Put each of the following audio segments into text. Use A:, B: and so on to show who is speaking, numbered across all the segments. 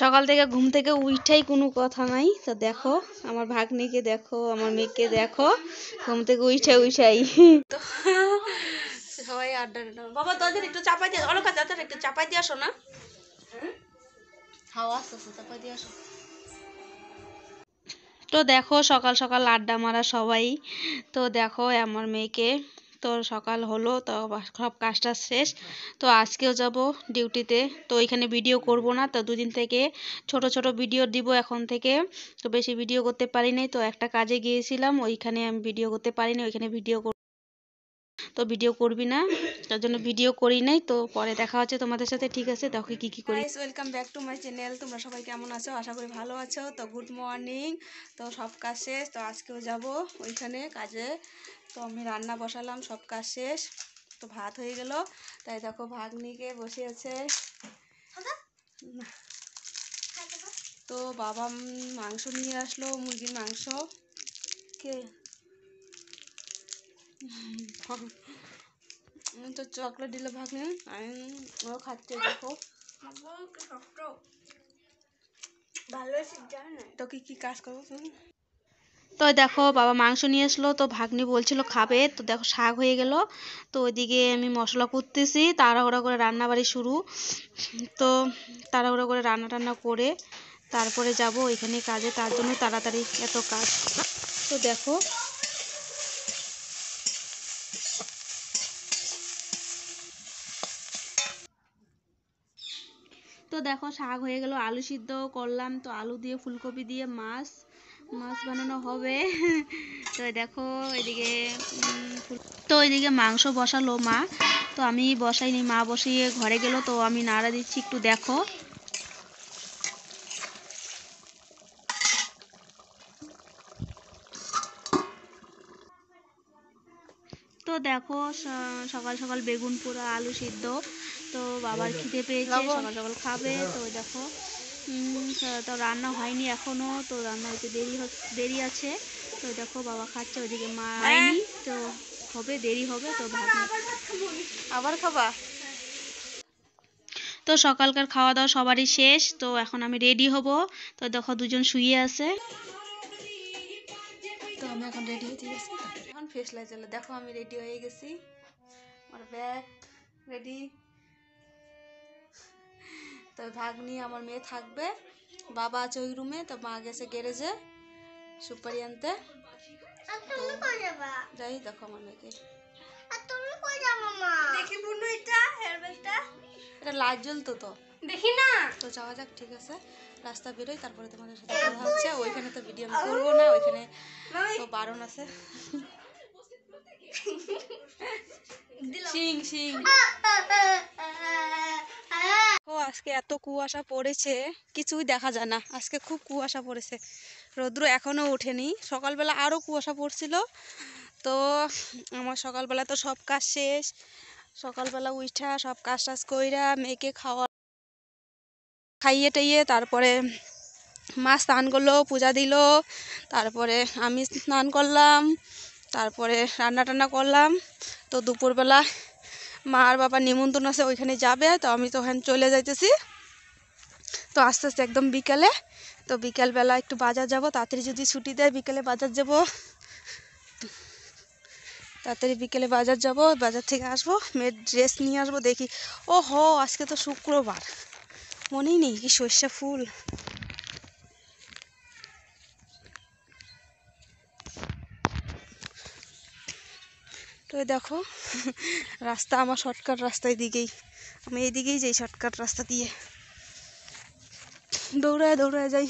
A: সকাল থেকে ঘুম থেকে উঠাই কোনো কথা নাই তো দেখো আমার ভাগ্নিকে দেখো আমার মেয়েকে দেখো ঘুম থেকে উঠে উঠাই সবাই আড্ডা বাবা তাদের একটু চাপাই দিয়ে অলকা তাদের একটু চাপাই দিয়ে আসো না হাওয়া আস্তে চাপাই দিয়ে আসো তো দেখো সকাল সকাল আড্ডা মারা সবাই তো দেখো আমার মেয়েকে তো সকাল হলো তো সব কাজটা শেষ তো আজকেও যাব ডিউটিতে তো এখানে ভিডিও করব না তো দুদিন থেকে ছোট ছোট ভিডিও দিব এখন থেকে তো বেশি ভিডিও করতে পারি নাই তো একটা কাজে গিয়েছিলাম ওইখানে আমি ভিডিও করতে পারিনি ওইখানে ভিডিও তো ভিডিও করবি না তার জন্য ভিডিও করি নাই তো পরে দেখা হচ্ছে তোমাদের সাথে ঠিক আছে দেখো কি কি করি welcome back to my channel তোমরা সবাই কেমন আছো আশা করি ভালো আছো তো গুড মর্নিং তো সব কাজ শেষ তো আজকেও যাব ওইখানে কাজে তো আমি রান্না বসালাম সব কাজ শেষ তো ভাত হয়ে গেল তাই দেখো ভাগ্নিকে বসে আছে তো বাবা মাংস নিয়ে আসলো মুরগির মাংস কে তো চকলেট দিল ভাগ্নে আমি ও খাচ্ছে দেখো তো কি কি কাজ করবো তুমি তো দেখো বাবা মাংস নিয়ে আসলো তো ভাগ্নি বলছিল খাবে তো দেখো শাক হয়ে গেল তো ওইদিকে আমি মশলা করতেছি তাড়াহুড়া করে রান্না বাড়ি শুরু তো তাড়াহুড়া করে রান্না টান্না করে তারপরে যাব ওইখানে কাজে তার জন্য তাড়াতাড়ি এত কাজ তো দেখো তো দেখো শাক হয়ে গেল আলু সিদ্ধ করলাম তো আলু দিয়ে ফুলকপি দিয়ে মাছ মাছ বানানো হবে তো দেখো এদিকে তো এদিকে মাংস বসালো মা তো আমি বসাইনি মা বসিয়ে ঘরে গেল তো আমি নাড়া দিচ্ছি একটু দেখো তো দেখো সকাল সকাল বেগুন পোড়া আলু সিদ্ধ তো বাবার খিদে পেয়েছে সকাল সকাল খাবে হ্যাঁ। তো দেখো তো রান্না হয়নি এখনও তো রান্না হতে দেরি দেরি আছে তো দেখো বাবা খাচ্ছে ওইদিকে মা আয়নি হ্যাঁ। তো হবে দেরি হবে তো আবার খাবা তো সকালকার খাওয়া দাওয়া সবারই শেষ তো এখন আমি রেডি হব তো দেখো দুজন শুয়ে আছে তো আমি এখন রেডি গেছি এখন ফেস লাইট দেখো আমি রেডি হয়ে গেছি আমার ব্যাগ রেডি তো ভাগ্নি আমার মেয়ে থাকবে বাবা আছে ওই রুমে তো মা গেছে গ্যারেজে সুপারি আনতে যাই দেখো আমার মেয়েকে এটা জ্বলতো তো দেখি না তো যাওয়া যাক ঠিক আছে রাস্তা বেরোই তারপরে সাথে কথা হচ্ছে ওইখানে তো ভিডিও করবো না ওইখানে তো বারণ আছে আজকে এত কুয়াশা পড়েছে কিছুই দেখা যায় না আজকে খুব কুয়াশা পড়েছে রৌদ্র এখনও ওঠেনি সকালবেলা আরও কুয়াশা পড়ছিল তো আমার সকালবেলা তো সব কাজ শেষ সকালবেলা উঠা সব কাজ টাজ কইরা মেয়েকে খাওয়া খাইয়ে টাইয়ে তারপরে মা স্নান করলো পূজা দিল তারপরে আমি স্নান করলাম তারপরে রান্না টান্না করলাম তো দুপুরবেলা মা আর বাবা নিমন্ত্রণ আছে ওইখানে যাবে তো আমি তো ওখানে চলে যাইতেছি তো আস্তে আস্তে একদম বিকালে তো বিকালবেলা একটু বাজার যাব তাড়াতাড়ি যদি ছুটি দেয় বিকেলে বাজার যাব তাড়াতাড়ি বিকেলে বাজার যাব বাজার থেকে আসবো মেয়ের ড্রেস নিয়ে আসবো দেখি ও হ আজকে তো শুক্রবার মনেই নেই কি সর্ষে ফুল তো দেখো রাস্তা আমার শর্টকাট রাস্তা এদিকেই আমি এদিকেই যাই শর্টকাট রাস্তা দিয়ে দৌড়ায় দৌড়ায় যাই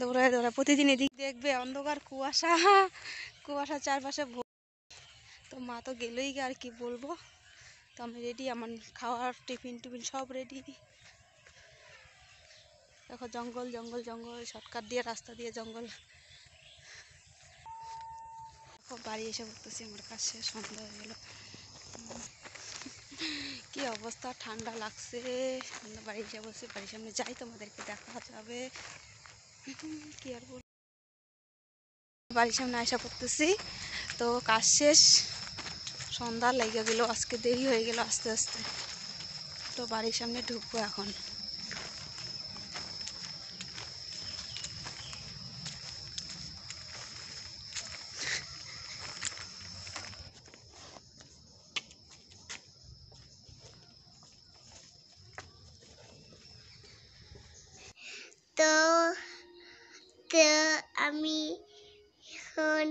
A: দৌড়ায় দৌড়ায় প্রতিদিন এদিক দেখবে অন্ধকার কুয়াশা কুয়াশা চারপাশে তো মা তো গেলেই আর কি বলবো তো আমি রেডি আমার খাওয়ার টিফিন টিফিন সব রেডি দেখো জঙ্গল জঙ্গল জঙ্গল শর্টকাট দিয়ে রাস্তা দিয়ে জঙ্গল বাড়ি এসে বলতেছি আমার কাছে সন্ধ্যা হয়ে গেল কি অবস্থা ঠান্ডা লাগছে বাড়ি এসে বলছি বাড়ির সামনে যাই তোমাদেরকে দেখা যাবে কি আর বল বাড়ির সামনে আসা পড়তেছি তো কাজ শেষ সন্ধ্যা লেগে গেল আজকে দেরি হয়ে গেল আস্তে আস্তে তো বাড়ির সামনে ঢুকবো এখন আমি এখন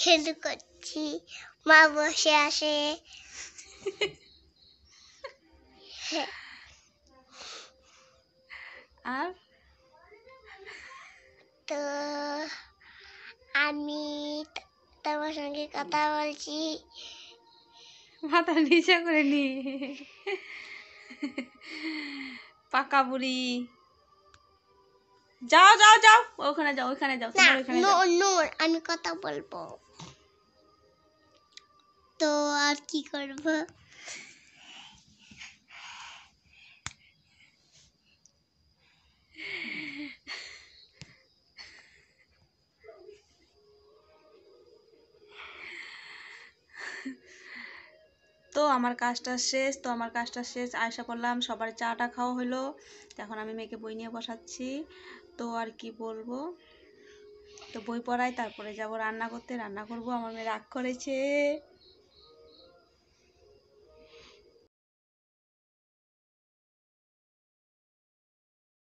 A: খেলু করছি মা বসে আসে আর তো আমি তোমার সঙ্গে কথা বলছি মাথা নিচা করে নি পাকা বুড়ি যাও যাও যাও ওখানে যাও ওখানে যাও ওখানে যাও আমি কথা বলবো তো আর কি করব তো আমার কাজটা শেষ তো আমার কাজটা শেষ আয়সা করলাম সবার চাটা খাওয়া হলো এখন আমি মেয়েকে বই নিয়ে বসাচ্ছি তো আর কি বলবো তো বই পড়াই তারপরে যাব রান্না করতে রান্না করব আমার মেয়ে রাগ করেছে